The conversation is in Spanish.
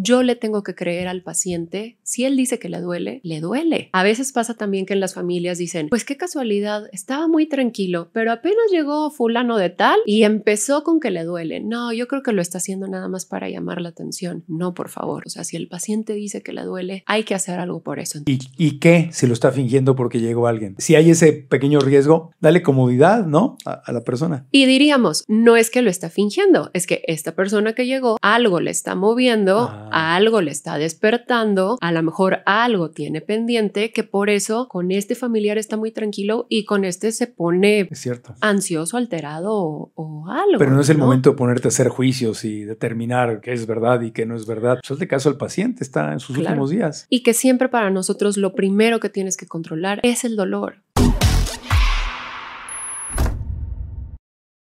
Yo le tengo que creer al paciente. Si él dice que le duele, le duele. A veces pasa también que en las familias dicen, pues qué casualidad, estaba muy tranquilo, pero apenas llegó fulano de tal y empezó con que le duele. No, yo creo que lo está haciendo nada más para llamar la atención. No, por favor. O sea, si el paciente dice que le duele, hay que hacer algo por eso. ¿Y, qué si lo está fingiendo porque llegó alguien? Si hay ese pequeño riesgo, dale comodidad, ¿no? A, la persona. Y diríamos, no es que lo está fingiendo, es que esta persona que llegó, algo le está moviendo. Ah algo le está despertando, a lo mejor algo tiene pendiente, que por eso con este familiar está muy tranquilo y con este se pone ansioso, alterado o, algo. Pero no es el momento de ponerte a hacer juicios y determinar qué es verdad y qué no es verdad. Pues caso al paciente, está en sus últimos días. Y que siempre para nosotros lo primero que tienes que controlar es el dolor.